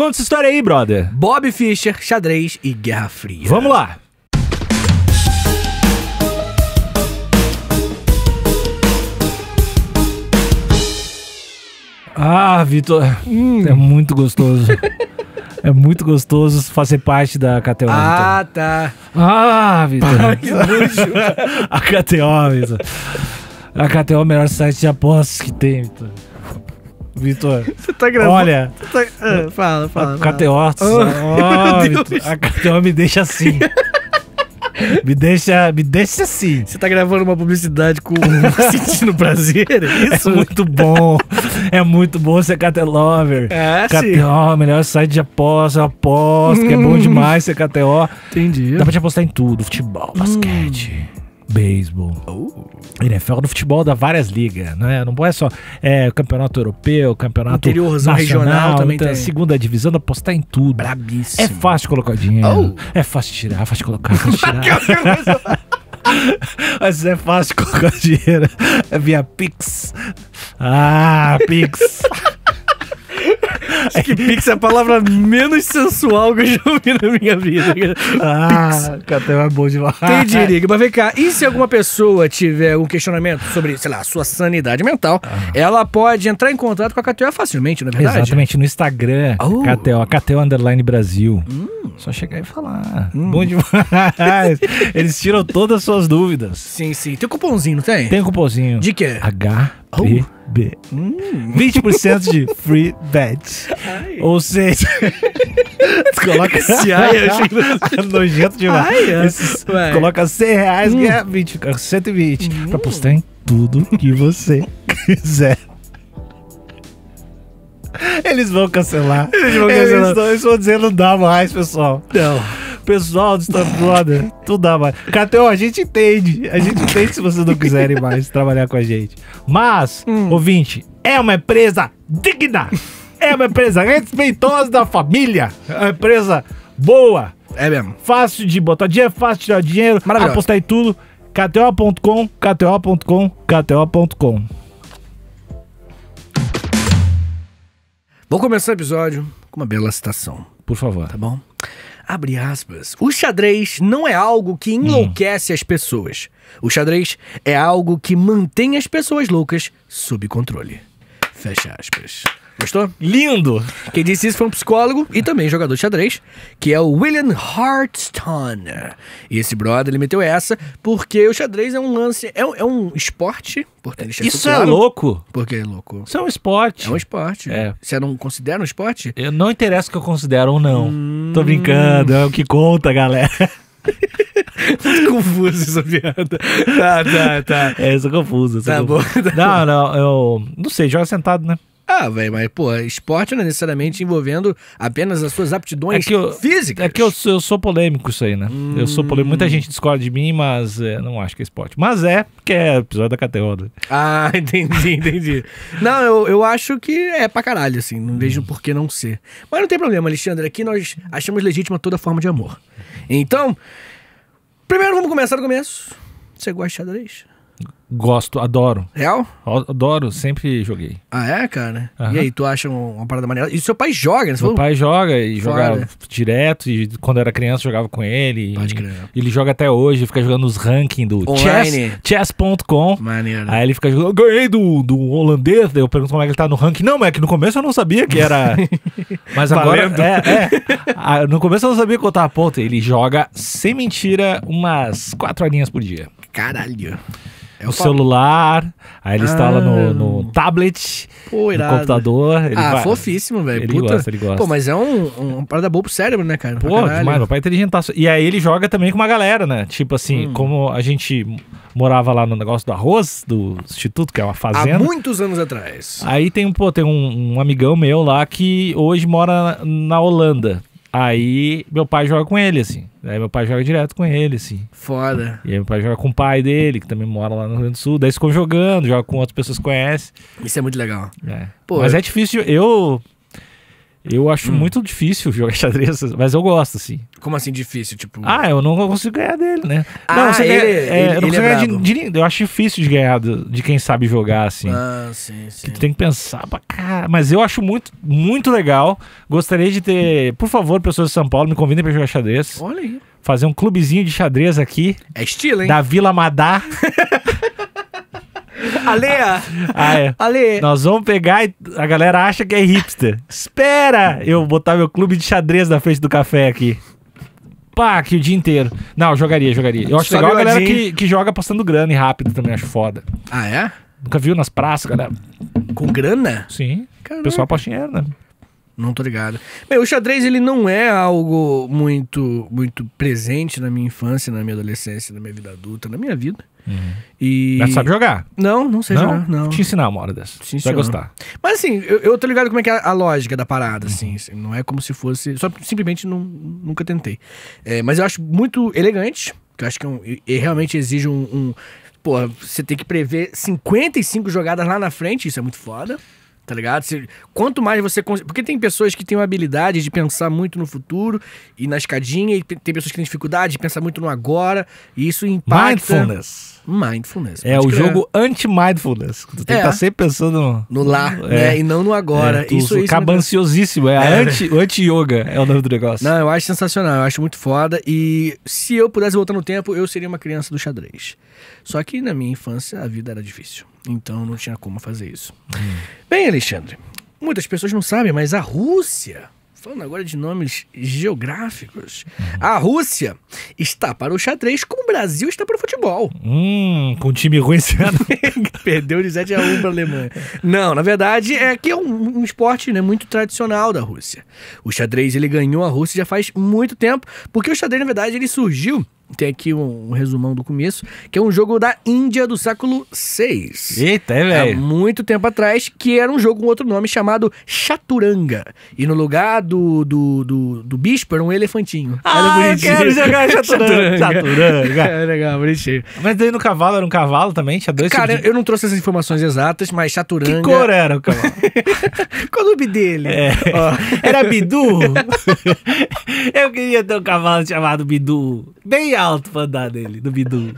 Conta essa história aí, brother. Bob Fischer, xadrez e Guerra Fria. Vamos lá. Ah, Vitor, hum. é muito gostoso. é muito gostoso fazer parte da KTO. Ah, tá. Ah, Vitor. a KTO, Vitor. A KTO é o melhor site de apostas que tem, Vitor. Vitor. Você tá gravando? Olha. Tá... Ah, fala, fala. A KTO. Oh, oh, a KTO me deixa assim. me deixa, me deixa assim. Você tá gravando uma publicidade com um sentindo prazer? É é isso é muito bom. É muito bom ser KTLover. É, KTO, melhor site de aposta, aposta, que é bom demais ser KTO. Entendi. Dá pra te apostar em tudo, futebol, hum. basquete. Hum beisebol. Uh. NFL do futebol da várias ligas, né? Não é só é, campeonato europeu, campeonato Interior, nacional, regional também então, tem. segunda divisão, apostar em tudo. Brabíssimo. É fácil colocar dinheiro. Oh. É fácil tirar, é fácil colocar, é fácil tirar. Mas é fácil colocar dinheiro. É via Pix. Ah, Pix. Acho que pix é a palavra menos sensual que eu já ouvi na minha vida. Ah, é bom demais. Tem Nick. Mas vem cá, e se alguma pessoa tiver um questionamento sobre, sei lá, sua sanidade mental, ah. ela pode entrar em contato com a KTO facilmente, não é verdade? Exatamente, no Instagram, oh. KTO, KTO Underline Brasil. Hum. Só chegar e falar. Hum. Bom demais. Eles tiram todas as suas dúvidas. Sim, sim. Tem cupomzinho, não tem? Tem um cupomzinho. De quê? H. -P oh. B. Hum. 20% de free bet. Ou seja, tu coloca esse ai, eu achei nojento demais. Ai, Esses, coloca 100 reais, hum. ganha 20, 120. Ah, hum. Pra postar em tudo que você quiser. Eles vão cancelar. Eles vão cancelar. Eles, eles vão dizer não dá mais, pessoal. Não. Pessoal do Star Brother, tu dá mais. Cateu, a gente entende. A gente entende se vocês não quiserem mais trabalhar com a gente. Mas, hum. ouvinte, é uma empresa digna. É uma empresa respeitosa da família. É uma empresa boa. É mesmo. Fácil de botar dinheiro, fácil de tirar dinheiro, apostar em tudo. KTO.com, KTO.com, KTO.com. Vou começar o episódio com uma bela citação. Por favor. Tá bom? Abre aspas. O xadrez não é algo que hum. enlouquece hum. as pessoas. O xadrez é algo que mantém as pessoas loucas sob controle. Fecha aspas. Gostou? Lindo! Quem disse isso foi um psicólogo e também jogador de xadrez, que é o William Hartston E esse brother, ele meteu essa, porque o xadrez é um lance, é, é um esporte. Portanto, isso é louco! Por que é louco? Isso é um esporte. É um esporte. É. Você não considera um esporte? Eu não interessa o que eu considero ou não. Hum... Tô brincando, é o que conta, galera. confuso essa piada. Tá, tá, tá. É, isso confuso. tá confuso. bom. Tá não, bom. não, eu. Não sei, joga sentado, né? Ah, velho, mas, pô, esporte não é necessariamente envolvendo apenas as suas aptidões é que eu, físicas. É que eu, eu sou polêmico isso aí, né? Hum. Eu sou polêmico. Muita hum. gente discorda de mim, mas é, não acho que é esporte. Mas é, porque é episódio da Cateoda. Ah, entendi, entendi. não, eu, eu acho que é pra caralho, assim. Não hum. vejo por que não ser. Mas não tem problema, Alexandre. Aqui nós achamos legítima toda forma de amor. Então, primeiro vamos começar do começo. Você gosta de xadrez? Gosto, adoro. Real? Adoro, sempre joguei. Ah, é, cara? Uhum. E aí, tu acha uma parada maneira? E seu pai joga, né? Meu falou? pai joga e joga jogava direto. E quando era criança, jogava com ele. Pode crer. Ele joga até hoje, fica jogando os rankings do chess.com. Chess Maneiro. Aí ele fica jogando. Eu ganhei do, do holandês. Daí eu pergunto como é que ele tá no ranking. Não, é que no começo eu não sabia que era. Mas agora. É, é. Ah, no começo eu não sabia contar a ponta. Ele joga, sem mentira, umas quatro horinhas por dia. Caralho. É o celular, aí ele ah. instala no, ah. no tablet, Pô, no computador. Ele ah, vai, fofíssimo, velho. Ele Puta. gosta, ele gosta. Pô, mas é um, um parada boa pro cérebro, né, cara? Pô, demais, meu pai é E aí ele joga também com uma galera, né? Tipo assim, hum. como a gente morava lá no negócio do arroz, do instituto, que é uma fazenda. Há muitos anos atrás. Aí tem, pô, tem um, um amigão meu lá que hoje mora na Holanda. Aí meu pai joga com ele, assim. Aí meu pai joga direto com ele, assim. Foda. E aí meu pai joga com o pai dele, que também mora lá no Rio Grande do Sul. Daí ficou jogando, joga com outras pessoas que conhecem. Isso é muito legal. É. Pô, Mas eu... é difícil. Eu eu acho hum. muito difícil jogar xadrez, mas eu gosto, assim. Como assim difícil? Tipo. Ah, eu não consigo ganhar dele, né? Ah, não, você ele, ganha, é, ele, é, eu não consigo é ganhar de, de, Eu acho difícil de ganhar de, de quem sabe jogar, assim. Ah, sim, sim. Que tu tem que pensar pra cara. Mas eu acho muito, muito legal. Gostaria de ter. Por favor, pessoas de São Paulo, me convidem pra jogar xadrez. Olha aí. Fazer um clubezinho de xadrez aqui. É estilo, hein? Da Vila Madá. Alea! Ah, é. Ale. Nós vamos pegar e a galera acha que é hipster. Espera eu botar meu clube de xadrez na frente do café aqui. Pá, aqui o dia inteiro. Não, jogaria, jogaria. Eu acho Só legal a galera que, que joga passando grana e rápido também, acho foda. Ah, é? Nunca viu nas praças, galera? Com grana? Sim. O pessoal aposta dinheiro, né? Não tô ligado. Bem, o xadrez ele não é algo muito muito presente na minha infância, na minha adolescência, na minha vida adulta, na minha vida. Uhum. E... Mas sabe jogar? Não, não sei não? jogar, não. te ensinar uma hora dessa. Te Vai gostar. Mas assim, eu, eu, tô ligado como é que é a, lógica da parada, uhum. assim, assim, Não é como se fosse... Só simplesmente não, nunca tentei. É, mas eu acho muito elegante, que eu acho que é um, realmente exige um... um Pô, você tem que prever 55 jogadas lá na frente, isso é muito foda tá ligado? Se, quanto mais você. Porque tem pessoas que têm uma habilidade de pensar muito no futuro e na escadinha, e tem pessoas que têm dificuldade de pensar muito no agora, e isso impacta. Mindfulness. Mindfulness. É o jogo anti-mindfulness. Tu tem é. que estar tá sempre pensando no, no lá, é. né? E não no agora. É, tu, isso, tu isso ansiosíssimo. É, é. Anti, anti-yoga é o nome do negócio. Não, eu acho sensacional, eu acho muito foda. E se eu pudesse voltar no tempo, eu seria uma criança do xadrez. Só que na minha infância a vida era difícil. Então não tinha como fazer isso. Hum. Bem, Alexandre, muitas pessoas não sabem, mas a Rússia, falando agora de nomes geográficos, hum. a Rússia está para o xadrez como o Brasil está para o futebol. Hum, com time ruim esse Perdeu de 7 a 1 para a Alemanha. Não, na verdade é que é um, um, esporte né, muito tradicional da Rússia. O xadrez ele ganhou a Rússia já faz muito tempo, porque o xadrez na verdade ele surgiu tem aqui um, resumão do começo, que é um jogo da Índia do século VI. Eita, é, velho. Há muito tempo atrás, que era um jogo com outro nome chamado Chaturanga. E no lugar do, do, do, do bispo era um elefantinho. Ah, era eu quero jogar Chaturanga. chaturanga. É legal, bonitinho. Mas daí no cavalo era um cavalo também? Tinha dois Cara, de... eu não trouxe essas informações exatas, mas Chaturanga... Que cor era o cavalo? Qual o nome dele? É. Era Bidu? eu queria ter um cavalo chamado Bidu. Bem alto pra andar nele, do Bidu.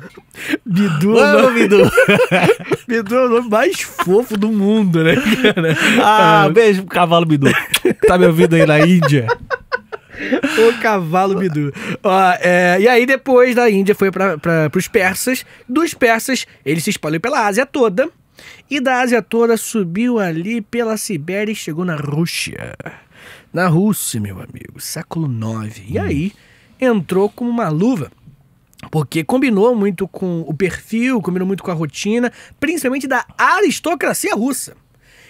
Bidu é o nome... Bidu. Bidu é o nome mais fofo do mundo, né, cara? Ah, ah, beijo pro cavalo Bidu. Tá me ouvindo aí na Índia? o cavalo Bidu. Ó, é, e aí, depois da Índia, foi para os persas. Dos persas, ele se espalhou pela Ásia toda. E da Ásia toda, subiu ali pela Sibéria e chegou na Rússia. Na Rússia, meu amigo, século IX. E hum. aí, entrou como uma luva porque combinou muito com o perfil, combinou muito com a rotina, principalmente da aristocracia russa.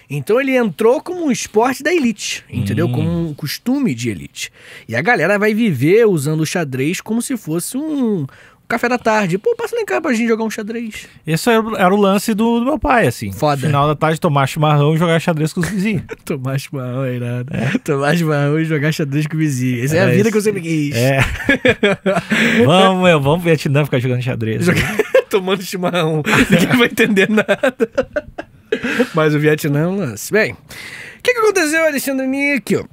Então ele entrou como um esporte da elite, entendeu? Hum. Como um costume de elite. E a galera vai viver usando o xadrez como se fosse um, café da tarde. Pô, passa lá em casa pra gente jogar um xadrez. Esse era, era o lance do, do, meu pai, assim. Foda. Final da tarde, tomar chimarrão e jogar xadrez com os vizinhos. tomar chimarrão é irado. É. Tomar chimarrão e jogar xadrez com o vizinho Essa é, é a vida esse... que eu sempre quis. É. vamos, eu, vamos Vietnã ficar jogando xadrez. Né? Tomando chimarrão. Ninguém vai entender nada. Mas o Vietnã é um lance. Bem, o que, que aconteceu, Alexandre Níquel?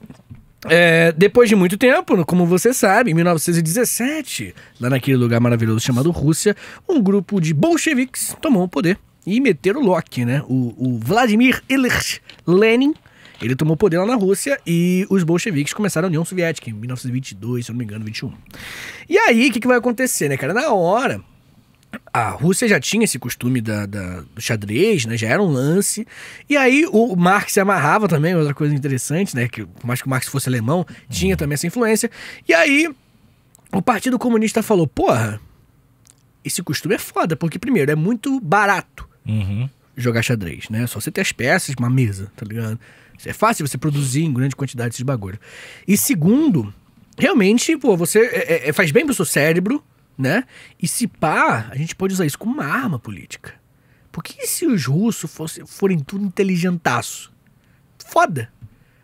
É, depois de muito tempo, como você sabe, em 1917, lá naquele lugar maravilhoso chamado Rússia, um grupo de bolcheviques tomou o poder e meteram o Loki, né? O, o Vladimir Ilyich Lenin, ele tomou poder lá na Rússia e os bolcheviques começaram a União Soviética em 1922, se eu não me engano, 21. E aí, o que, que vai acontecer, né, cara? Na hora, a Rússia já tinha esse costume da, da, do xadrez, né? Já era um lance. E aí o Marx se amarrava também, outra coisa interessante, né? Que por mais que o Marx fosse alemão, tinha também essa influência. E aí o Partido Comunista falou: porra, esse costume é foda, porque primeiro é muito barato uhum. jogar xadrez, né? Só você ter as peças, uma mesa, tá ligado? É fácil você produzir em grande quantidade esses bagulho. E segundo, realmente, pô, você é, é, é faz bem pro seu cérebro né? E se pá, a gente pode usar isso como uma arma política. Porque se os russos fosse, forem tudo inteligentaço? Foda!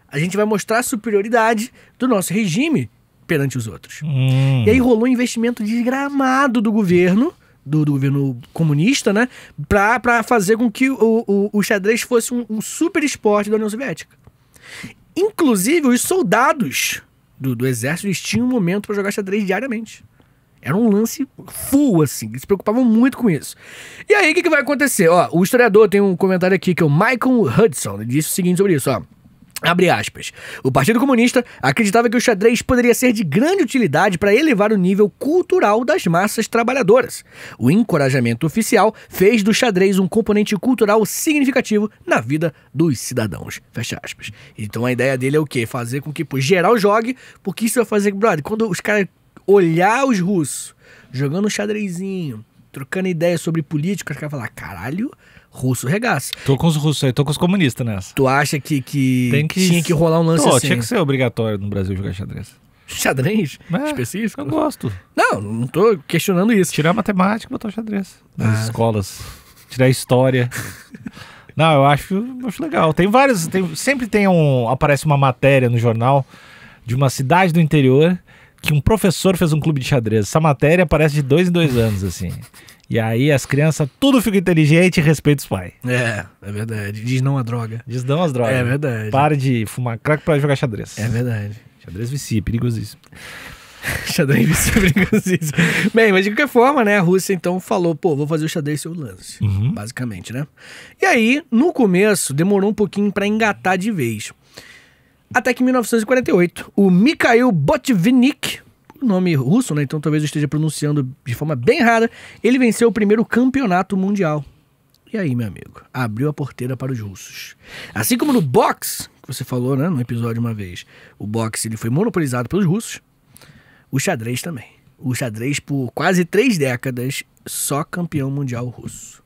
A gente vai mostrar a superioridade do nosso regime perante os outros. Hum. E aí rolou um investimento desgramado do governo, do, do governo comunista, né? Pra, pra fazer com que o, o, o xadrez fosse um, um super esporte da União Soviética. Inclusive, os soldados do, do exército eles tinham um momento para jogar xadrez diariamente. Era um lance full, assim. Eles se preocupavam muito com isso. E aí, o que, que, vai acontecer? Ó, o historiador tem um comentário aqui que é o Michael Hudson. Ele disse o seguinte sobre isso, ó. Abre aspas. O Partido Comunista acreditava que o xadrez poderia ser de grande utilidade para elevar o nível cultural das massas trabalhadoras. O encorajamento oficial fez do xadrez um componente cultural significativo na vida dos cidadãos. Fecha aspas. Então a ideia dele é o quê? Fazer com que por geral jogue, porque isso vai fazer, brother, quando os caras olhar os russos jogando um xadrezinho, trocando ideias sobre política, os caras falar, caralho, russo regaça. Tô com os russos aí, tô com os comunistas nessa. Tu acha que, que, que tinha que rolar um lance assim? tinha que ser obrigatório no Brasil jogar xadrez. Xadrez? É, específico? Eu gosto. Não, não tô questionando isso. Tirar matemática e botar xadrez nas ah. escolas. Tirar história. não, eu acho, acho legal. Tem vários. Tem, sempre tem um. Aparece uma matéria no jornal de uma cidade do interior que um professor fez um clube de xadrez. Essa matéria aparece de dois em dois anos, assim. E aí as crianças, tudo fica inteligente e respeita os pais. É, é verdade. Diz não a droga. Diz não as drogas. É verdade. Para de fumar crack para jogar xadrez. É verdade. Xadrez vicia, é perigosíssimo. xadrez vicia, é perigosíssimo. Bem, mas de qualquer forma, né, a Rússia então falou, pô, vou fazer o xadrez seu lance, uhum. basicamente, né? E aí, no começo, demorou um pouquinho para engatar de vez. Até que em 1948, o Mikhail Botvinnik, nome russo, né? Então talvez eu esteja pronunciando de forma bem errada, ele venceu o primeiro campeonato mundial. E aí, meu amigo, abriu a porteira para os russos. Assim como no boxe, que você falou, né, no episódio uma vez, o boxe ele foi monopolizado pelos russos, o xadrez também. O xadrez, por quase três décadas, só campeão mundial russo.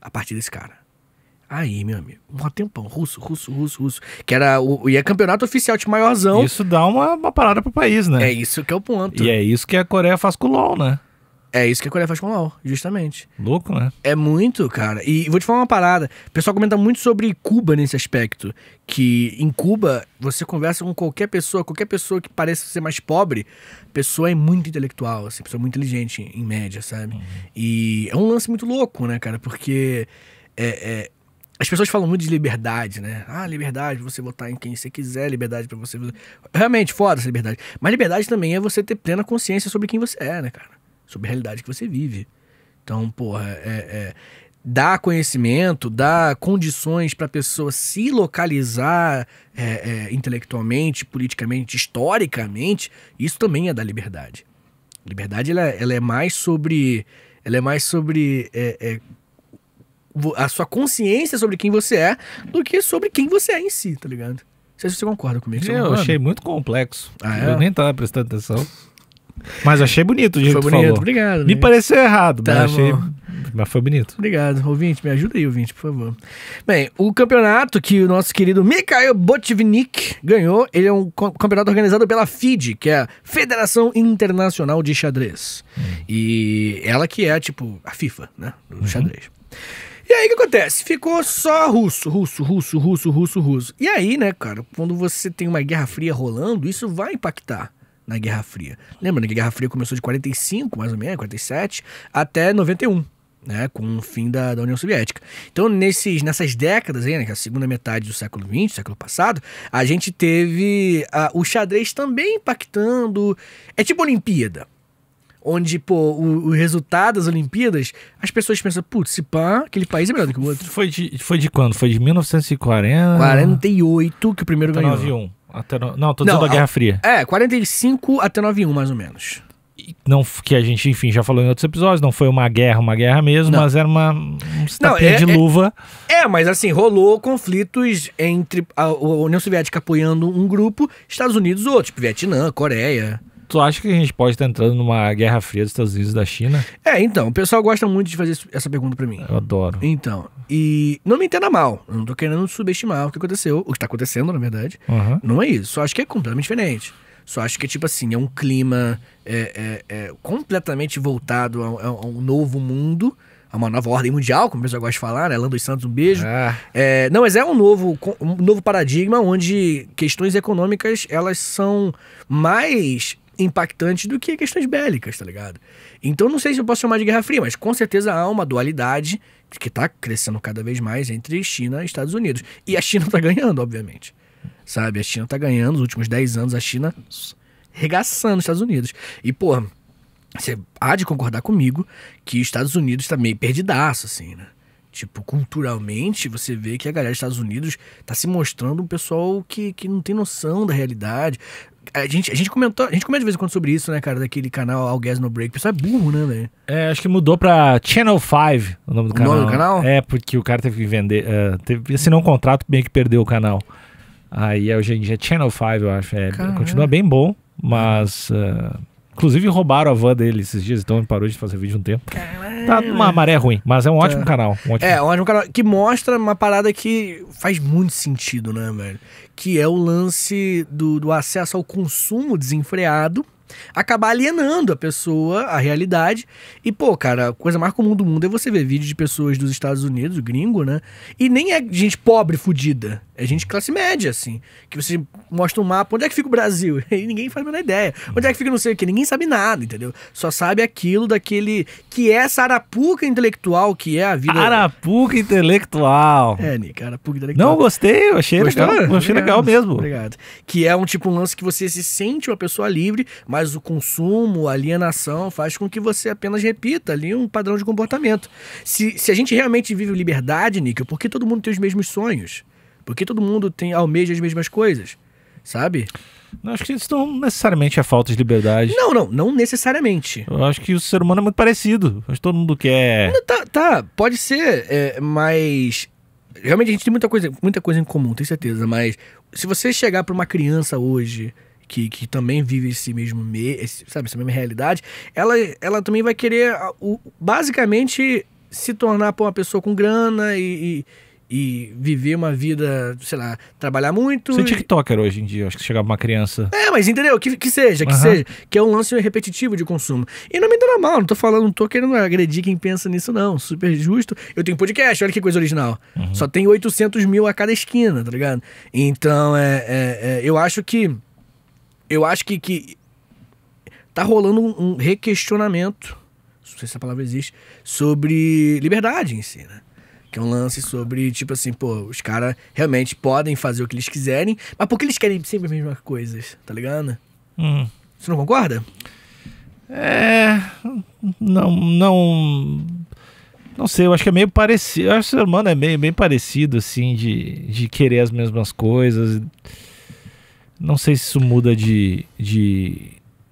A partir desse cara. Aí, meu amigo, um tempão, russo, russo, russo, russo. Que era o, e é campeonato oficial de maiorzão. Isso dá uma, uma parada pro país, né? É isso que é o ponto. E é isso que a Coreia faz com o LOL, né? É isso que a Coreia faz com o LOL, justamente. Louco, né? É muito, cara. E vou te falar uma parada. O pessoal comenta muito sobre Cuba nesse aspecto. Que em Cuba, você conversa com qualquer pessoa, qualquer pessoa que pareça ser mais pobre, pessoa é muito intelectual, assim, pessoa é muito inteligente, em média, sabe? Uhum. E é um lance muito louco, né, cara? Porque é, é, as pessoas falam muito de liberdade, né? Ah, liberdade, você votar em quem você quiser, liberdade para você. Realmente, foda essa liberdade. Mas liberdade também é você ter plena consciência sobre quem você é, né, cara? Sobre a realidade que você vive. Então, porra, é, é dar conhecimento, dar condições para a pessoa se localizar é, é, intelectualmente, politicamente, historicamente, isso também é da liberdade. Liberdade ela, ela é mais sobre. Ela é mais sobre é, é, a sua consciência sobre quem você é do que sobre quem você é em si, tá ligado? Não sei se você concorda comigo. Eu concorda? achei muito complexo. Ah, é? Eu nem tava prestando atenção. Mas achei bonito o jeito Foi bonito, falou. obrigado. Me né? pareceu errado, tá mas achei... Mas foi bonito. Obrigado. Ouvinte, me ajuda aí, ouvinte, por favor. Bem, o campeonato que o nosso querido Mikhail Botvinnik ganhou, ele é um campeonato organizado pela FIDE, que é a Federação Internacional de Xadrez. Hum. E ela que é, tipo, a FIFA, né? No uhum. xadrez. E aí o que acontece? Ficou só russo, russo, russo, russo, russo, russo. E aí, né, cara, quando você tem uma Guerra Fria rolando, isso vai impactar na Guerra Fria. Lembrando né, que a Guerra Fria começou de 45, mais ou menos, 47, até 91. Né, com o fim da, da União Soviética. Então, nesses, nessas décadas, aí, né, que é a segunda metade do século XX, século passado, a gente teve a, ah, o xadrez também impactando. É tipo Olimpíada onde, pô, o, o resultado das Olimpíadas, as pessoas pensam, putz, se pá, aquele país é melhor do que o outro. Foi de, foi de quando? Foi de 1940? 48 que o primeiro até ganhou. 91. Até no... Não, tô dizendo não, a Guerra Fria. É, 45 até 91, mais ou menos. Não, que a gente, enfim, já falou em outros episódios, não foi uma guerra, uma guerra mesmo, não. mas era uma um não, é, de é, luva. É, mas assim, rolou conflitos entre a, a União Soviética apoiando um grupo, Estados Unidos outro, tipo Vietnã, Coreia. Tu acha que a gente pode estar entrando numa guerra fria dos Estados Unidos e da China? É, então, o pessoal gosta muito de fazer essa pergunta para mim. Eu adoro. Então, e não me entenda mal, eu não tô querendo subestimar o que aconteceu, o que tá acontecendo, na verdade. Uhum. Não é isso, só acho que é completamente diferente. Só acho que, é tipo assim, é um clima é, é, é completamente voltado a, a um novo mundo a uma nova ordem mundial, como o pessoal gosta de falar, né? Lando dos Santos, um beijo. Ah. É, não, mas é um novo, um novo paradigma onde questões econômicas elas são mais impactante do que questões bélicas, tá ligado? Então não sei se eu posso chamar de Guerra Fria, mas com certeza há uma dualidade que tá crescendo cada vez mais entre China e Estados Unidos. E a China tá ganhando, obviamente. Sabe? A China tá ganhando, nos últimos 10 anos a China regaçando os Estados Unidos. E, porra, você há de concordar comigo que os Estados Unidos tá meio perdidaço, assim, né? Tipo, culturalmente, você vê que a galera dos Estados Unidos tá se mostrando um pessoal que, que não tem noção da realidade. A gente, a gente comentou, a gente comenta de vez em quando sobre isso, né, cara, daquele canal All Gas No Break. O pessoal é burro, né, velho? É, acho que mudou pra Channel 5 o nome do o canal. O nome do canal? É, porque o cara teve que vender, uh, teve, assinou um contrato, meio que perdeu o canal. Aí hoje em dia é Channel 5, eu acho. É, continua bem bom, mas... Uh, Inclusive roubaram a van dele esses dias, então ele parou de fazer vídeo um tempo. Tá numa maré ruim, mas é um ótimo é. canal. Um ótimo. É, um ótimo canal que mostra uma parada que faz muito sentido, né, velho? Que é o lance do, do acesso ao consumo desenfreado acabar alienando a pessoa, a realidade. E, pô, cara, a coisa mais comum do mundo é você ver vídeos de pessoas dos Estados Unidos, gringo, né? E nem é gente pobre, fudida. É gente classe média, assim. Que você mostra um mapa, onde é que fica o Brasil? E ninguém faz a menor ideia. Onde é que fica não sei o quê Ninguém sabe nada, entendeu? Só sabe aquilo daquele. que é essa arapuca intelectual, que é a vida. Arapuca intelectual. É, Nick, arapuca intelectual. Não, gostei, eu achei Gostou? legal. Eu achei legal mesmo. Obrigado. Que é um tipo um lance que você se sente uma pessoa livre, mas o consumo, a alienação faz com que você apenas repita ali um padrão de comportamento. Se, se a gente realmente vive liberdade, por é porque todo mundo tem os mesmos sonhos? Porque todo mundo tem almeja as mesmas coisas, sabe? Não, acho que isso não necessariamente é falta de liberdade. Não, não, não necessariamente. Eu acho que o ser humano é muito parecido. Acho que todo mundo quer. Não, tá, tá, pode ser, é, mas. Realmente a gente tem muita coisa, muita coisa em comum, tenho certeza. Mas se você chegar para uma criança hoje que, que também vive esse mesmo me, esse, sabe, essa mesma realidade, ela, ela também vai querer o, basicamente se tornar pô, uma pessoa com grana e, e e viver uma vida, sei lá, trabalhar muito. Você é TikToker e... hoje em dia, acho que chegava uma criança. É, mas entendeu? Que, que seja, que uhum. seja. Que é um lance repetitivo de consumo. E não me dá mal, não tô falando, não tô querendo agredir quem pensa nisso, não. Super justo. Eu tenho podcast, olha que coisa original. Uhum. Só tem 800 mil a cada esquina, tá ligado? Então, é, é, é eu acho que. Eu acho que, que tá rolando um, um requestionamento, não sei se essa palavra existe, sobre liberdade em si, né? Que é um lance sobre, tipo assim, pô, os caras realmente podem fazer o que eles quiserem, mas por que eles querem sempre as mesmas coisas, tá ligado? Hum. Você não concorda? É. Não. Não, não sei, eu acho que é meio parecido. Eu acho que o ser humano é meio, bem parecido, assim, de, de querer as mesmas coisas. Não sei se isso muda de, de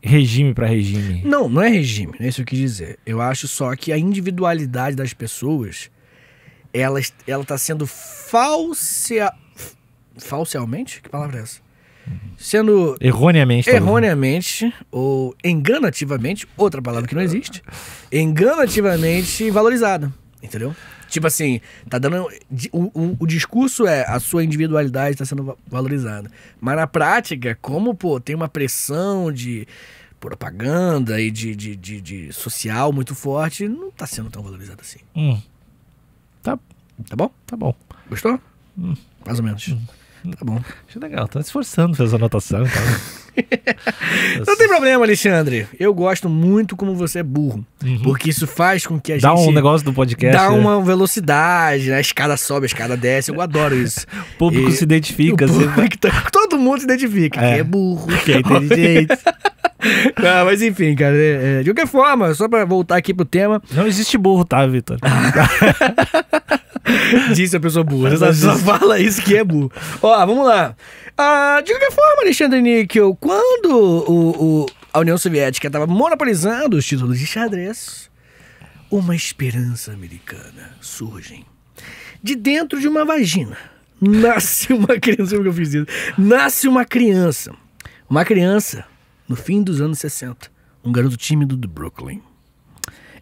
regime para regime. Não, não é regime, é isso que eu quis dizer. Eu acho só que a individualidade das pessoas ela ela está sendo falsa falcialmente? Que palavra é essa? Sendo erroneamente, né? erroneamente talvez. ou enganativamente, outra palavra que não existe, enganativamente valorizada, entendeu? Tipo assim, tá dando. O, o, o, discurso é a sua individualidade está sendo valorizada. Mas na prática, como, pô, tem uma pressão de propaganda e de, de, de, de social muito forte, não está sendo tão valorizada assim. Hum. Tá, tá bom? Tá bom. Gostou? Hum. Mais ou menos. Hum. Tá bom. Achei legal, tá se esforçando, fez a anotação e tá? tal não tem problema, Alexandre. Eu gosto muito como você é burro. Uhum. Porque isso faz com que a dá gente. Dá um negócio do podcast. Dá é. uma velocidade, né? a escada sobe, a escada desce. Eu adoro isso. o público e... se identifica. Público... Tá- todo mundo se identifica. É. Quem é burro, quem é inteligente. Não, ah, mas enfim, cara, é, é, de qualquer forma, só pra voltar aqui pro tema. Não existe burro, tá, Vitor? Disse a pessoa é burra. Você só fala isso que é burro. Ó, vamos lá. Ah, de qualquer forma, Alexandre Níquel, quando o, o, a União Soviética estava monopolizando os títulos de xadrez, uma esperança americana surge. De dentro de uma vagina nasce uma criança. que eu fiz isso? Nasce uma criança. Uma criança, no fim dos anos 60. Um garoto tímido do Brooklyn.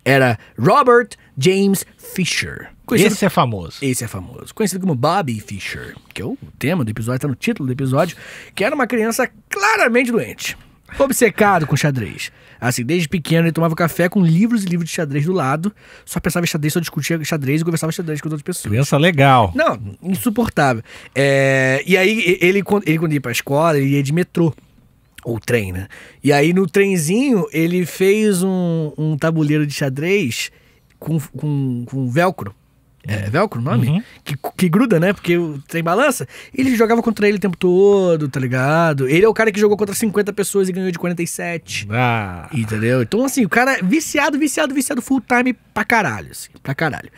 Era Robert James Fisher Conhecido, esse é famoso. Esse é famoso. Conhecido como Bobby Fischer, que é o tema do episódio, está no título do episódio, que era uma criança claramente doente, obcecado com xadrez. Assim, desde pequeno ele tomava café com livros e livros de xadrez do lado, só pensava em xadrez, só discutia xadrez e conversava xadrez com outras pessoas. Criança legal. Não, insuportável. É, e aí ele, ele, quando ia pra escola, ele ia de metrô ou trem, né? E aí no trenzinho ele fez um, um tabuleiro de xadrez com, com, com velcro. É, é Velcro o nome? Uhum. Que, que gruda, né? Porque tem balança. Ele jogava contra ele o tempo todo, tá ligado? Ele é o cara que jogou contra 50 pessoas e ganhou de 47. Ah. Entendeu? Então, assim, o cara é viciado, viciado, viciado full time pra caralho, assim, pra caralho.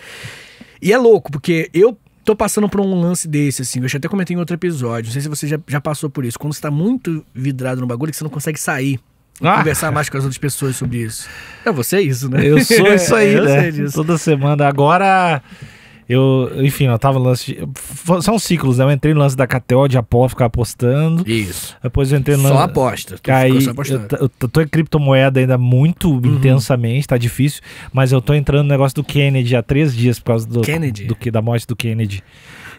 E é louco, porque eu tô passando por um lance desse, assim. Eu já até comentei em outro episódio. Não sei se você já, já passou por isso. Quando você tá muito vidrado no bagulho, que você não consegue sair. Ah. conversar mais com as outras pessoas sobre isso. É você isso, né? Eu sou isso aí, é, né? Toda semana. Agora eu, enfim, eu tava no lance. De, são ciclos, né? Eu entrei no lance da KTO de após ficar apostando. Isso. Depois eu entrei no lance. Só aposta. Caí, só eu, eu, eu, tô em criptomoeda ainda muito uhum. intensamente, tá difícil. Mas eu tô entrando no negócio do Kennedy há três dias por causa do. Kennedy? Do, do, da morte do Kennedy.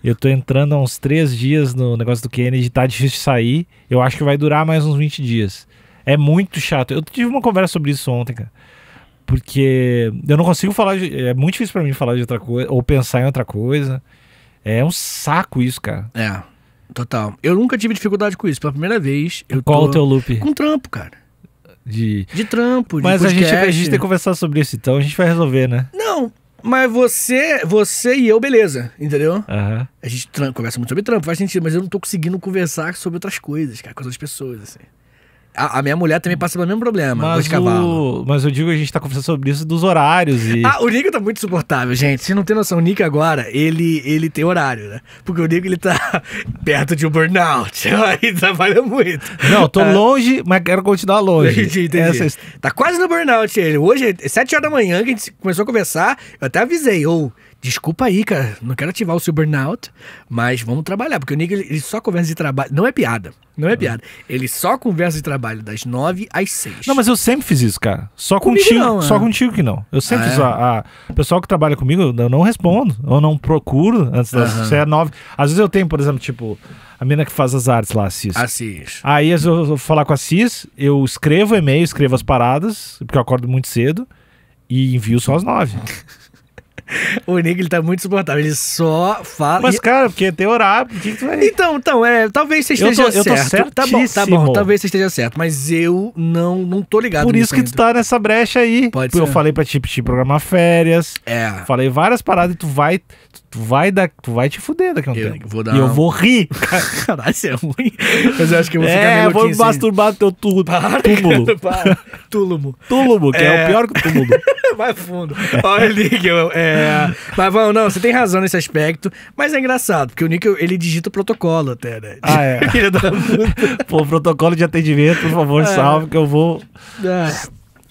Eu tô entrando há uns três dias no negócio do Kennedy, tá difícil de sair. Eu acho que vai durar mais uns 20 dias. É muito chato. Eu tive uma conversa sobre isso ontem, cara. Porque eu não consigo falar, de, é muito difícil para mim falar de outra coisa, ou pensar em outra coisa. É um saco isso, cara. É, total. Eu nunca tive dificuldade com isso. Pela primeira vez, eu Qual o teu loop? Com trampo, cara. De, de trampo, de Mas a gente, a gente tem que conversar sobre isso, então a gente vai resolver, né? Não, mas você, você e eu, beleza, entendeu? Uhum. A gente conversa muito sobre trampo, faz sentido, mas eu não tô conseguindo conversar sobre outras coisas, cara, com outras pessoas, assim. A, a, minha mulher também passa pelo mesmo problema, mas O... Mas eu digo, a gente tá conversando sobre isso dos horários e... Ah, o Nico tá muito suportável gente. Você não tem noção, o Nico agora, ele, ele tem horário, né? Porque o Nico, ele tá perto de um burnout. Aí trabalha muito. Não, tô é. longe, mas quero continuar longe. Entendi, entendi. Essa... É tá quase no burnout ele. Hoje, é 7 horas da manhã que a gente começou a conversar, eu até avisei, ou... Oh, desculpa aí, cara, não quero ativar o seu burnout, mas vamos trabalhar, porque o Nigga, ele, só conversa de trabalho, não é piada, não é piada. Ele só conversa de trabalho das nove às seis. Não, mas eu sempre fiz isso, cara. Só comigo contigo, não, só é. contigo que não. Eu sempre ah, fiz é? pessoal que trabalha comigo, eu não respondo, eu não procuro antes das uhum. nove. Às vezes eu tenho, por exemplo, tipo a menina que faz as artes lá, a Cis. A Cis. Aí eu vou falar com a Cis, eu escrevo e-mail, escrevo as paradas, porque eu acordo muito cedo e envio só às nove. o Nick, ele tá muito insuportável. Ele só fala. Mas, cara, porque é tem horário. Que tu vai... Então, então, é. Talvez você esteja eu tô, certo. Eu tô certo, tá bom, tá bom. Tá talvez você esteja certo. Mas eu não, não tô ligado Por isso que ainda. tu tá nessa brecha aí. Pode eu ser. Eu falei pra ti, pra te programar férias. É. Falei várias paradas e tu vai. Tu vai, dar, tu vai te fuder daqui a um eu tempo. Vou dar... E eu vou rir. Caralho, isso é ruim. Mas eu acho que eu vou é, ficar É, vou me masturbar assim. teu tu, para, túmulo. túlumo. Túlumo, que é... é... o pior que o túmulo. Vai fundo. É. Olha, Nick, é, é. mas vão, não, você tem razão nesse aspecto, mas é engraçado, porque o Nico ele digita o protocolo até, né? Ah, é. Pô, protocolo de atendimento, por favor, é. salve, que eu vou...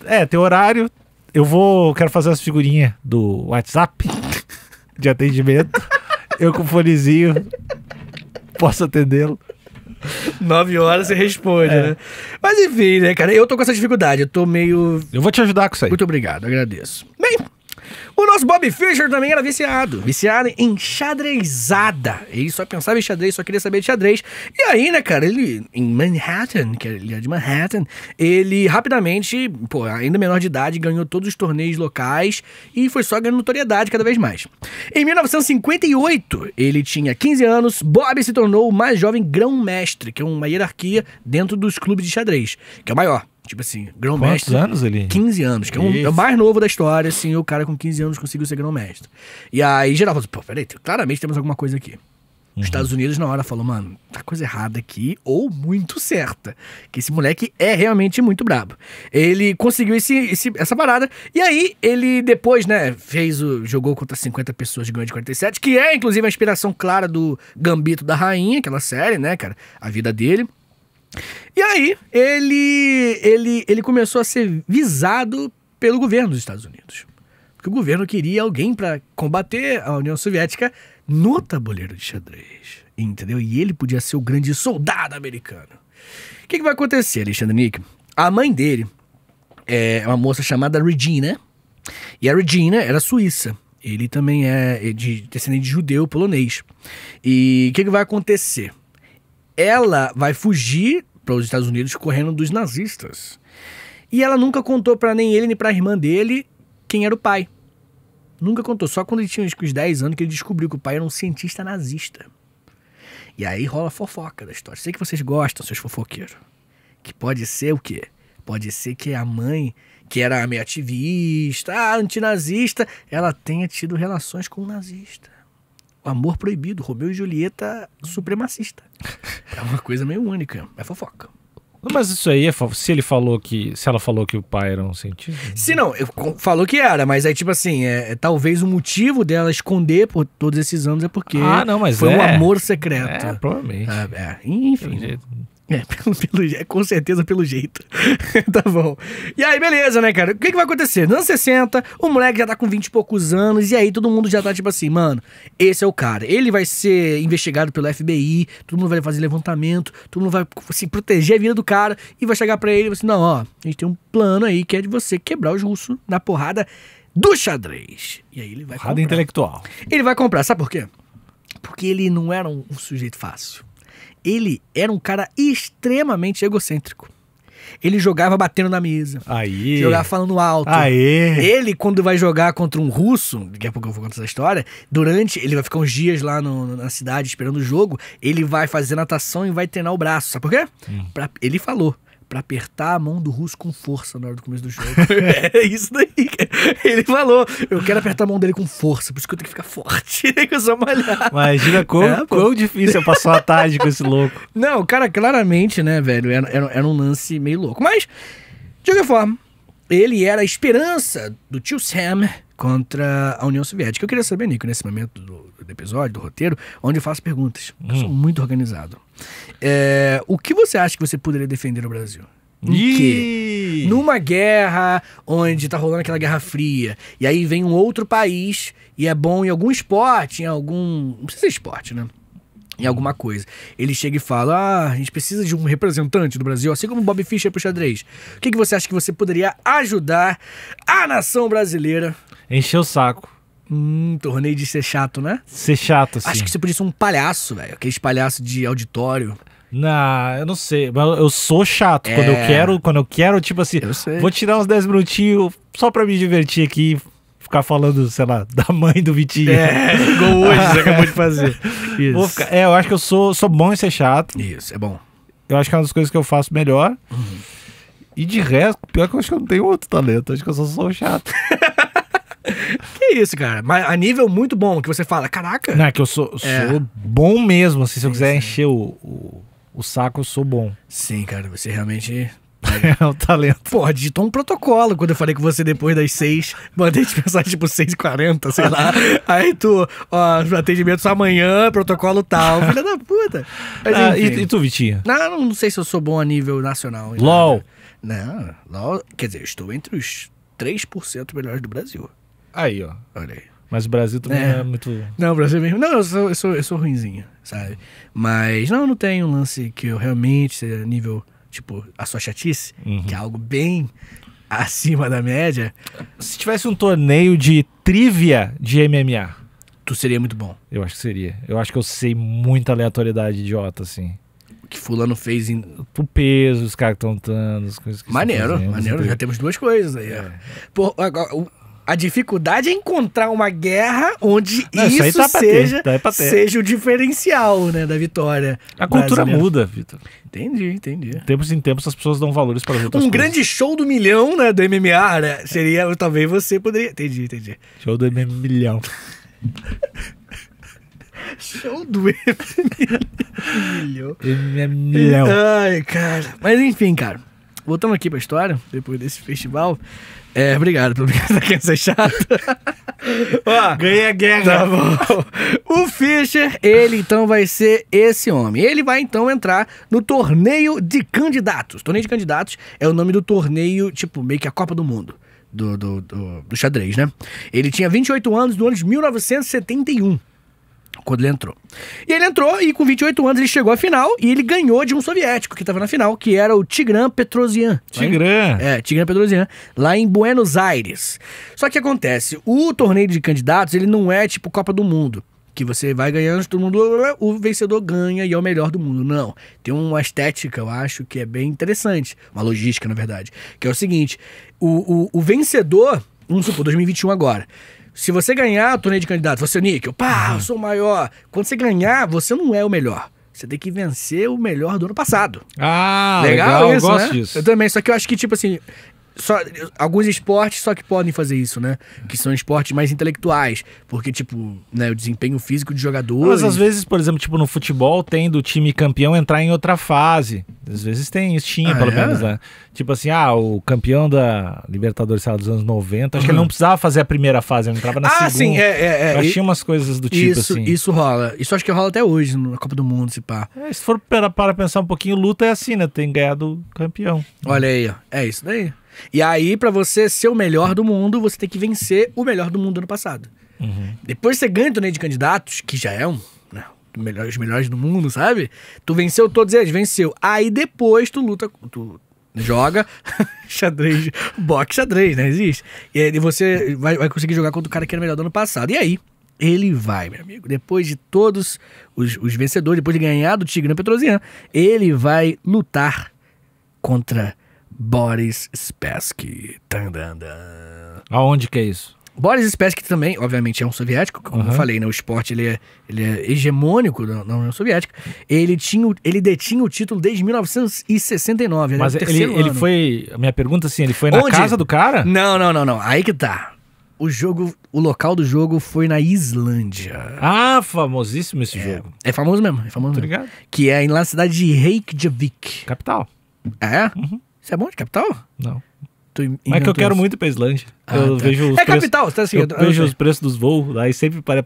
É. é, tem horário, eu vou, quero fazer as figurinhas do WhatsApp de atendimento, eu com o fonezinho, posso atendê-lo. 9 horas você responde, é. né? Mas enfim, né, cara? Eu tô com essa dificuldade, eu tô meio. Eu vou te ajudar com isso aí. Muito obrigado, agradeço. O nosso Bob Fischer também era viciado, viciado em xadrezada. Ele só pensava em xadrez, só queria saber de xadrez. E aí, né, cara, ele em Manhattan, que ele é de Manhattan, ele rapidamente, pô, ainda menor de idade, ganhou todos os torneios locais e foi só ganhando notoriedade cada vez mais. Em 1958, ele tinha 15 anos, Bob se tornou o mais jovem grão-mestre, que é uma hierarquia dentro dos clubes de xadrez, que é o maior. Tipo assim, grão-mestre. Quantos anos ele? 15 anos, que é, um, é, o mais novo da história, assim, o cara com 15 anos conseguiu ser grão-mestre. E aí geral falou, assim, pô, peraí, claramente temos alguma coisa aqui. Os uhum. Estados Unidos, na hora, falou, mano, tá coisa errada aqui, ou muito certa. Que esse moleque é realmente muito brabo. Ele conseguiu esse, esse, essa parada. E aí, ele depois, né, fez o. jogou contra 50 pessoas ganho de 47, que é, inclusive, a inspiração clara do Gambito da Rainha, aquela série, né, cara? A vida dele. E aí, ele, ele, ele começou a ser visado pelo governo dos Estados Unidos. Porque o governo queria alguém para combater a União Soviética no tabuleiro de xadrez. Entendeu? E ele podia ser o grande soldado americano. O que, que vai acontecer, Alexandre Nick? A mãe dele é, é uma moça chamada Regina. E a Regina era suíça. Ele também é, é de descendente de judeu polonês. E o que, que vai acontecer? ela vai fugir para os Estados Unidos correndo dos nazistas. E ela nunca contou para nem ele nem para a irmã dele quem era o pai. Nunca contou, só quando ele tinha uns 10 anos que ele descobriu que o pai era um cientista nazista. E aí rola fofoca da história. Sei que vocês gostam, seus fofoqueiros. Que pode ser o quê? Pode ser que a mãe, que era meio ativista, ah, antinazista, ela tenha tido relações com um nazista. Amor Proibido, Romeu e Julieta supremacista. É uma coisa meio única, é fofoca. Mas isso aí é fofo. se ele falou que se ela falou que o pai era um cientista. Se não, falou que era, mas aí tipo assim, é, é, talvez o motivo dela esconder por todos esses anos é porque ah, não, mas foi é. um amor secreto. É, provavelmente. Ah, é. Enfim. É, pelo, pelo, com certeza pelo jeito. tá bom. E aí, beleza, né, cara? O que, que vai acontecer? Nos anos 60, o moleque já tá com 20 e poucos anos, e aí todo mundo já tá tipo assim, mano, esse é o cara. Ele vai ser investigado pelo FBI, todo mundo vai fazer levantamento, todo mundo vai assim, proteger a vida do cara, e vai chegar para ele e vai assim, não, ó, a gente tem um plano aí que é de você quebrar os russos na porrada do xadrez. E aí ele vai porrada comprar. intelectual. Ele vai comprar, sabe por quê? Porque ele não era um, um sujeito fácil ele era um cara extremamente egocêntrico. Ele jogava batendo na mesa. Aí. Jogava falando alto. Aí. Ele, quando vai jogar contra um russo, daqui a pouco eu vou contar essa história, durante. Ele vai ficar uns dias lá no, na cidade esperando o jogo. Ele vai fazer natação e vai treinar o braço. Sabe por quê? Hum. Pra, ele falou para apertar a mão do russo com força na hora do começo do jogo. é isso daí. Ele falou: eu quero apertar a mão dele com força, por isso que eu tenho que ficar forte, né? Que eu sou malhado. Imagina quão, é, quão difícil eu é passar a tarde com esse louco. Não, cara, claramente, né, velho, era, era, era um lance meio louco. Mas, de qualquer forma, ele era a esperança do tio Sam contra a União Soviética. Eu queria saber, Nico, nesse momento do, do episódio, do roteiro, onde eu faço perguntas. Hum. Eu sou hum. muito organizado. É, o que você acha que você poderia defender o Brasil? que numa guerra onde tá rolando aquela guerra fria, e aí vem um outro país e é bom em algum esporte, em algum. Não precisa ser esporte, né? Em alguma coisa. Ele chega e fala: Ah, a gente precisa de um representante do Brasil, assim como o Bob Fischer pro xadrez. O que, que você acha que você poderia ajudar a nação brasileira Encheu o saco. Hum, tornei de ser chato, né? Ser chato, assim. Acho que você podia ser um palhaço, velho. Aqueles palhaços de auditório. Não, eu não sei. Mas eu sou chato. É... Quando eu é. quero, quando eu quero, tipo assim, vou tirar uns 10 minutinhos só pra me divertir aqui. Ficar falando, sei lá, da mãe do Vitinho. É, igual hoje, você acabou de fazer. Isso. Ficar, é, eu acho que eu sou, sou bom em ser chato. Isso, é bom. Eu acho que é uma das coisas que eu faço melhor. Uhum. E de resto, pior que eu acho que eu não tenho outro talento. Acho que eu só sou chato. que isso, cara. Mas a nível muito bom, que você fala, caraca. Não, é que eu sou, é. sou é. bom mesmo. Assim, se eu quiser sim. encher o, o, o, saco, eu sou bom. Sim, cara, você realmente. É um talento. Pô, digitou um protocolo quando eu falei com você depois das seis. Mandei te mensagem tipo 6h40, sei lá. Aí tu, ó, atendimentos amanhã, protocolo tal. Filha da puta. Mas, ah, e, e, tu, Vitinha? Não, não sei se eu sou bom a nível nacional. LOL. Não, LOL. Quer dizer, eu estou entre os 3% melhores do Brasil. Aí, ó. Olha aí. Mas o Brasil também é, é muito. Não, o Brasil é mesmo. Não, eu sou, eu sou, eu sou ruimzinho, sabe? Mas não, não tem um lance que eu realmente, seja nível, tipo, a sua chatice, uhum. que é algo bem acima da média. Se tivesse um torneio de trivia de MMA. Tu seria muito bom. Eu acho que seria. Eu acho que eu sei muita aleatoriedade idiota, assim que fulano fez em. O peso, os caras estão lutando, as coisas que Maneiro, fazendo, maneiro. Já temos duas coisas aí. É. Pô, agora, a dificuldade é encontrar uma guerra onde Não, isso, isso tá seja, tá ter, tá seja o diferencial né, da vitória. A cultura brasileira. muda, Vitor. Entendi, entendi. tempos em tempos as pessoas dão valores para as outras Um coisas. grande show do milhão né, do MMA né, seria, talvez você poderia... Entendi, entendi. Show do MMA milhão. Show do milhão. milhão. Ai, cara. Mas enfim, cara. Voltando aqui pra história, depois desse festival. É, obrigado pelo que é chato. Ó, ganhei a guerra. Tá bom. O Fischer, ele então vai ser esse homem. Ele vai então entrar no torneio de candidatos. Torneio de candidatos é o nome do torneio, tipo, meio que a Copa do Mundo. Do, do, do, do xadrez, né? Ele tinha 28 anos no ano de 1971 quando ele entrou. E ele entrou e com 28 anos ele chegou à final e ele ganhou de um soviético que estava na final, que era o Tigran Petrosian. Tigran. Em, é, Tigran Petrosian, lá em Buenos Aires. Só que acontece, o torneio de candidatos, ele não é tipo Copa do Mundo que você vai ganhando, todo mundo, o vencedor ganha e é o melhor do mundo. Não. Tem uma estética, eu acho, que é bem interessante. Uma logística, na verdade. Que é o seguinte: o, o, o vencedor, vamos supor, 2021 agora. Se você ganhar o torneio de candidato, você é níquel, pá, uhum. eu sou o maior. Quando você ganhar, você não é o melhor. Você tem que vencer o melhor do ano passado. Ah, legal, legal isso, eu gosto né? disso. Eu também, só que eu acho que, tipo assim, só, alguns esportes só que podem fazer isso, né? Que são esportes mais intelectuais, porque tipo, né, o desempenho físico de jogadores. Mas às vezes, por exemplo, tipo no futebol tem do time campeão entrar em outra fase. Às vezes tem, tinha ah, pelo é? menos, né? Tipo assim, ah, o campeão da Libertadores lá, dos anos 90, acho uhum. que ele não precisava fazer a primeira fase, ele entrava na ah, segunda. Ah, sim, é, é, é. Eu achei umas coisas do tipo isso, assim. Isso rola. Isso acho que rola até hoje na Copa do Mundo, se pá. É, se for para, para pensar um pouquinho, luta é assim, né? Tem ganhado campeão. Olha aí, ó. É isso daí. E aí, para você ser o melhor do mundo, você tem que vencer o melhor do mundo ano passado. Uhum. Depois você ganha o torneio de candidatos, que já é um os melhores do mundo, sabe? Tu venceu todos eles, venceu. Aí depois tu luta, tu joga xadrez, boxe xadrez, né? Existe. E aí você vai, vai conseguir jogar contra o cara que era melhor do ano passado. E aí? Ele vai, meu amigo. Depois de todos os, os vencedores, depois de ganhar do Tigre na Petrosian, ele vai lutar contra Boris Spassky. Tan, Aonde que é isso? Boris Spassky também, obviamente, é um soviético, como uhum. eu falei, né? O esporte ele é, ele é hegemônico na, União Soviética. Ele, tinha, ele detinha o título desde 1969. Mas ele, ele foi. Minha pergunta assim, ele foi Onde? na casa do cara? Não, não, não, não. Aí que tá. O jogo, o local do jogo foi na Islândia. Ah, famosíssimo esse é, jogo. É famoso mesmo, é famoso tá mesmo. Obrigado. Que é lá na cidade de Reykjavik. Capital. É? Uhum. é bom de capital? Não. Mas é que eu quero muito ir pra Islândia. Ah, eu tá. vejo os é capital, tá assim. Eu, eu é vejo assim. os preços dos voos, aí sempre para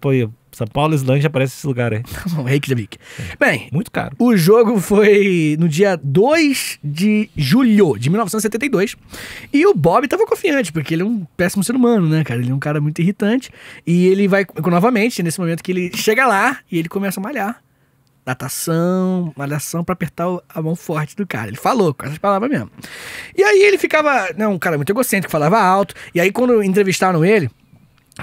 São Paulo, Islândia, aparece esse lugar aí. Tá Reykjavik. É. Bem, muito caro. O jogo foi no dia 2 de julho de 1972. E o Bob tava confiante, porque ele é um péssimo ser humano, né, cara? Ele é um cara muito irritante. E ele vai, novamente, nesse momento que ele chega lá e ele começa a malhar natação, malhação, para apertar a mão forte do cara. Ele falou com essas palavras mesmo. E aí ele ficava, não, né, um cara muito egocêntrico, falava alto. E aí quando entrevistaram ele,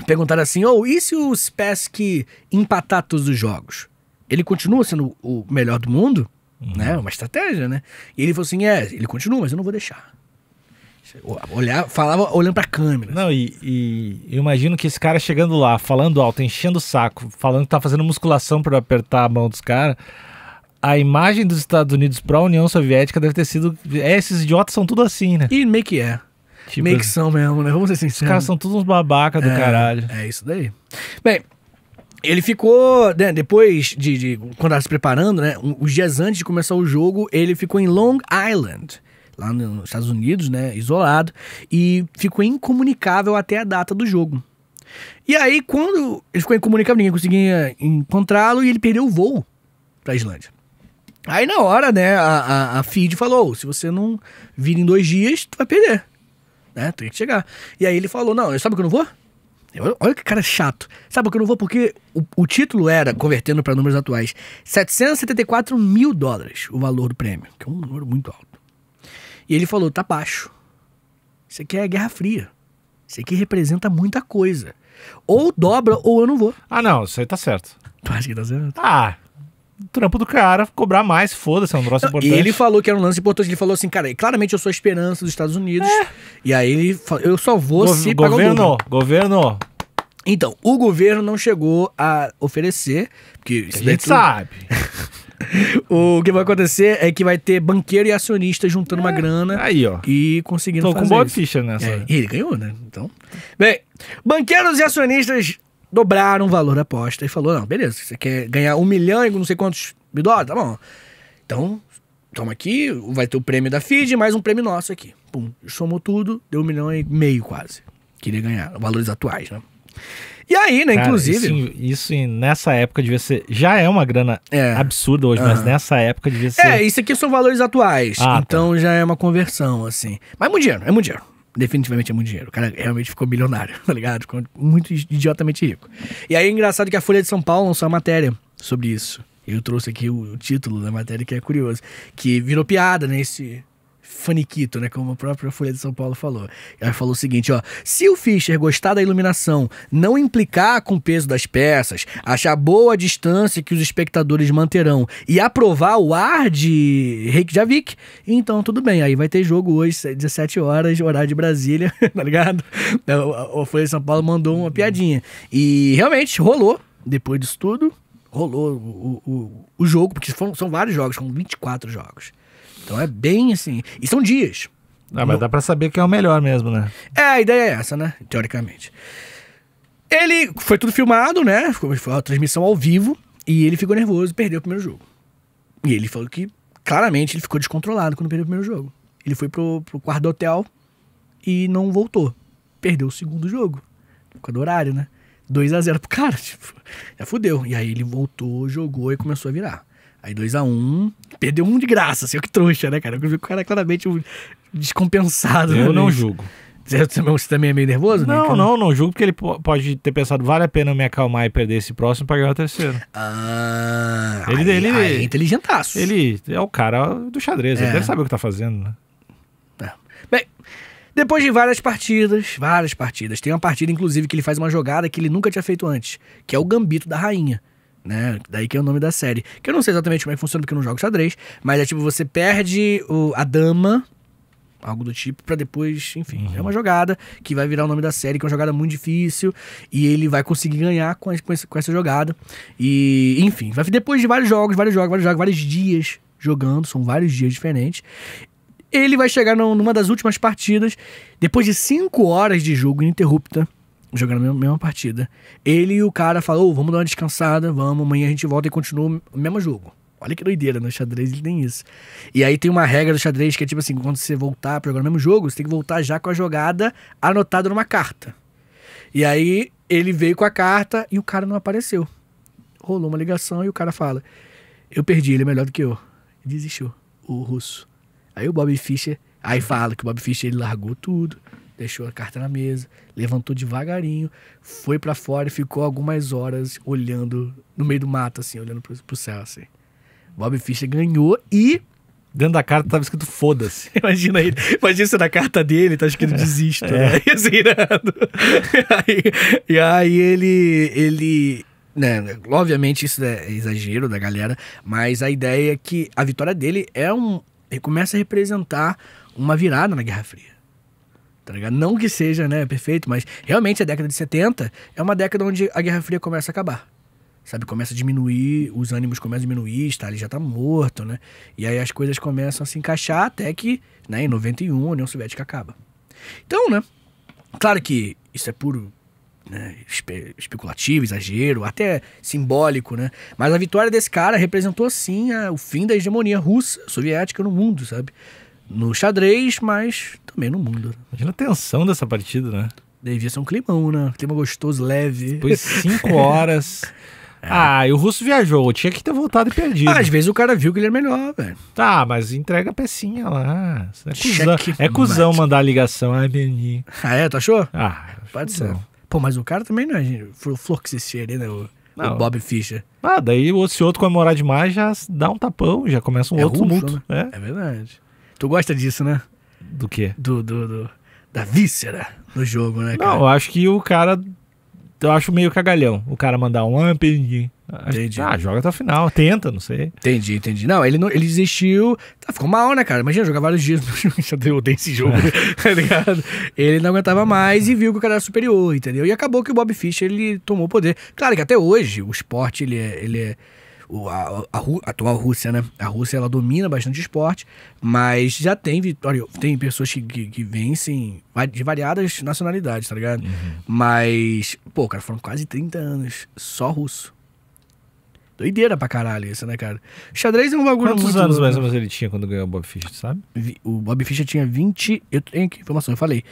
perguntaram assim: "Ou oh, e se o Spassky empatar todos os jogos? Ele continua sendo o melhor do mundo?" Uhum. Né? Uma estratégia, né? E ele falou assim: "É, ele continua, mas eu não vou deixar." Olhar, falava olhando pra câmera. Não, e, e imagino que esse cara chegando lá, falando alto, enchendo o saco, falando que tá fazendo musculação para apertar a mão dos caras. A imagem dos Estados Unidos pra União Soviética deve ter sido. É, esses idiotas são tudo assim, né? E meio que é. Tipo, meio que são mesmo, né? Vamos ser sinceros. Os caras são todos uns babaca do é, caralho. É isso daí. Bem, ele ficou, né, depois de, de, quando estava se preparando, né, um, os dias antes de começar o jogo, ele ficou em Long Island lá nos Estados Unidos, né, isolado, e ficou incomunicável até a data do jogo. E aí, quando ele ficou incomunicável, ninguém conseguia encontrá-lo e ele perdeu o voo para a Islândia. Aí, na hora, né, a, a, a Feed falou: se você não vir em dois dias, tu vai perder. Né, tem que chegar. E aí ele falou: não, sabe que eu não vou? Eu, olha que cara chato. Sabe que eu não vou? Porque o, o título era, convertendo para números atuais, 774 mil dólares o valor do prêmio, que é um número muito alto. E ele falou: tá baixo. Isso aqui é Guerra Fria. Isso aqui representa muita coisa. Ou dobra ou eu não vou. Ah, não, isso aí tá certo. Tu acha que tá certo? Ah, trampo do cara, cobrar mais, foda-se, é um negócio importante. Ele falou que era um lance importante, ele falou assim, cara, claramente eu sou a esperança dos Estados Unidos. É. E aí ele falou, eu só vou Go se governo, Governo, Então, o governo não chegou a oferecer, porque... A gente tudo... sabe. o que vai acontecer é que vai ter banqueiro e acionista juntando é. uma grana. Aí, ó. E conseguindo Tô fazer. Tô com boa ficha nessa. É, e ele ganhou, né? Então. Bem, banqueiros e acionistas dobraram o valor da aposta e falou: não, beleza, você quer ganhar um milhão e não sei quantos mil dólares? Tá bom. Então, toma aqui, vai ter o prêmio da FID mais um prêmio nosso aqui. Pum, somou tudo, deu um milhão e meio quase. Queria ganhar, valores atuais, né? E aí, né, Cara, inclusive. Isso, isso, nessa época devia ser. Já é uma grana é. absurda hoje, uhum. mas nessa época devia é, ser. É, isso aqui são valores atuais. Ah, tá. então tá. já é uma conversão, assim. Mas é muito dinheiro, é muito dinheiro. Definitivamente é muito dinheiro. O cara realmente ficou bilionário, tá ligado? Ficou muito idiotamente rico. E aí é engraçado que a Folha de São Paulo lançou uma matéria sobre isso. Eu trouxe aqui o, o título da matéria, que é curioso. Que virou piada, né? Esse faniquito, né? Como a própria Folha de São Paulo falou. Ela falou o seguinte, ó. Se o Fischer gostar da iluminação, não implicar com o peso das peças, achar boa a distância que os espectadores manterão e aprovar o ar de Reykjavik, então tudo bem. Aí vai ter jogo hoje, 17 horas, horário de Brasília, tá ligado? É, Folha de São Paulo mandou uma piadinha. E realmente rolou, depois disso tudo, rolou o, o, o jogo, porque foram, são vários jogos, são 24 jogos. Então é bem assim. E são dias. Ah, mas no... dá para saber quem é o melhor mesmo, né? É, a ideia é essa, né? Teoricamente. Ele foi tudo filmado, né? Foi uma transmissão ao vivo e ele ficou nervoso, perdeu o primeiro jogo. E ele falou que claramente ele ficou descontrolado quando perdeu o primeiro jogo. Ele foi pro, pro quarto do hotel e não voltou. Perdeu o segundo jogo. Por causa do horário, né? 2 a 0 pro cara, tipo, já fudeu. E aí ele voltou, jogou e começou a virar. Aí 2x1, um, perdeu um de graça, assim, o que trouxa, né, cara? O cara é claramente um descompensado. Eu né, não julgo. Você também, você também é meio nervoso? Né? Não, né? não, não julgo, porque ele pode ter pensado, vale a pena eu me acalmar e perder esse próximo pra ganhar o terceiro. Ah, ele, aí, ele, aí é inteligentaço. Ele é o cara do xadrez, é. ele deve saber o que tá fazendo, né? É. Bem, depois de várias partidas, várias partidas, tem uma partida, inclusive, que ele faz uma jogada que ele nunca tinha feito antes, que é o gambito da rainha né? Daí que é o nome da série. Que eu não sei exatamente como é que funciona, porque eu não jogo xadrez, mas é tipo, você perde o, a dama, algo do tipo, para depois, enfim, uhum. é uma jogada que vai virar o nome da série, que é uma jogada muito difícil, e ele vai conseguir ganhar com, esse, com, esse, com essa jogada. E, enfim, vai depois de vários jogos, vários jogos, vários jogos, vários dias jogando, são vários dias diferentes. Ele vai chegar numa das últimas partidas, depois de cinco horas de jogo ininterrupta, jogando a mesma, partida. Ele e o cara falou: oh, vamos dar uma descansada, vamos, amanhã a gente volta e continua o mesmo jogo. Olha que doideira, no xadrez ele tem isso. E aí tem uma regra do xadrez que é tipo assim: quando você voltar pra jogar o mesmo jogo, você tem que voltar já com a jogada anotada numa carta. E aí ele veio com a carta e o cara não apareceu. Rolou uma ligação e o cara fala: Eu perdi, ele é melhor do que eu. Desistiu, o russo. Aí o Bob Fischer, aí fala que o Bob Fischer ele largou tudo deixou a carta na mesa, levantou devagarinho, foi para fora e ficou algumas horas olhando no meio do mato, assim, olhando pro, pro céu, assim. Bob Fischer ganhou e. Dentro da carta tava escrito foda-se. Imagina ele. Imagina se na carta dele tá escrito desisto. É. Né? Assim, aí, e aí ele. ele né, obviamente isso é exagero da galera, mas a ideia é que a vitória dele é um. Ele começa a representar uma virada na Guerra Fria tá ligado? Não que seja, né, perfeito, mas realmente a década de 70 é uma década onde a Guerra Fria começa a acabar. Sabe, começa a diminuir, os ânimos começam a diminuir, Stalin já tá morto, né? E aí as coisas começam a se encaixar até que, né, em 91 a União Soviética acaba. Então, né, claro que isso é puro né, espe especulativo, exagero, até simbólico, né? Mas a vitória desse cara representou sim a, o fim da hegemonia russa soviética no mundo, sabe? no xadrez, mas também no mundo. Né? Imagina a tensão dessa partida, né? Devia ser um climão, né? Clima gostoso, leve. Depois cinco horas. É. Ah, e o russo viajou, tinha que ter voltado e perdido. Ah, às vezes o cara viu que ele é melhor, velho. Tá, mas entrega a pecinha lá. É cuzão, é cuzão mandar a ligação. Ai, Beni. Ah, é? Tu achou? Ah, pode tá ser. Pô, mas o cara também não é. Foi o flor que se cheira, né? O, não. o Bob Fischer. Ah, daí se outro comemorar demais, já dá um tapão, já começa um é outro tumulto Né? É. é verdade. Tu gosta disso, né? Do quê? Do, do, do da víscera no jogo, né, cara? Não, eu acho que o cara. Eu acho meio cagalhão. O cara mandar um ah, entendi. Ah, joga até o final, tenta, não sei. Entendi, entendi. Não, ele, não, ele desistiu. Tá, ficou mal, né, cara? Imagina jogar vários dias. Eu odeio esse jogo, é. tá ligado? Ele não aguentava mais e viu que o cara era superior, entendeu? E acabou que o Bob Fischer ele tomou poder. Claro que até hoje o esporte ele é, ele é a, a, a, atual Rússia, né? A Rússia ela domina bastante esporte, mas já tem vitória, tem pessoas que, que, que vencem de variadas nacionalidades, tá ligado? Uhum. Mas, pô, cara, foram quase 30 anos só russo. Doideira pra caralho isso, né, cara? Xadrez é um bagulho Quantos muito... anos mais ou menos ele tinha quando ganhou o Bob Fischer, sabe? O Bob Fischer tinha 20... Eu tenho aqui informação, eu falei.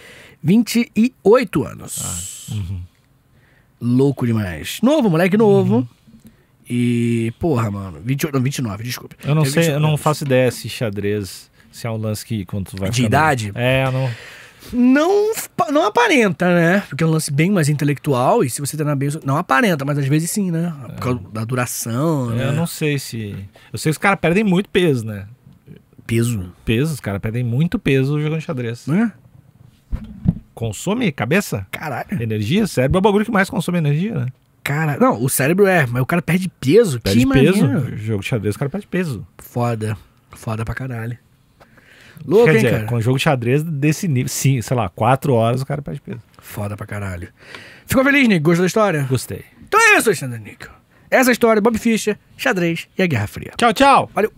28 anos. Ah, uhum. Louco demais. Novo, moleque novo. Uhum. E, porra, mano, 20, não, 29, desculpa. Eu não é sei, eu não faço ideia se xadrez, se é um lance que quando tu vai. De idade? É, não. Não, não aparenta, né? Porque é um lance bem mais intelectual e se você treinar bem. Não aparenta, mas às vezes sim, né? Por é. causa da duração. É, né? Eu não sei se. Eu sei que os caras perdem muito peso, né? Peso? Peso, os caras perdem muito peso jogando xadrez. Né? Consome cabeça? Caralho. Energia? Cérebro é o bagulho que mais consome energia, né? Cara, não, o cérebro é, mas o cara perde peso. Perde que peso. Maneiro. Jogo de xadrez, o cara perde peso. Foda. Foda pra caralho. Louco, Quer hein, dizer, cara? Com jogo de xadrez desse nível, sim, sei lá, quatro horas o cara perde peso. Foda pra caralho. Ficou feliz, Nico? Gostou da história? Gostei. Então é isso, Alexandre Nico. Essa é a história, Bob Fischer, xadrez e a Guerra Fria. Tchau, tchau. Valeu.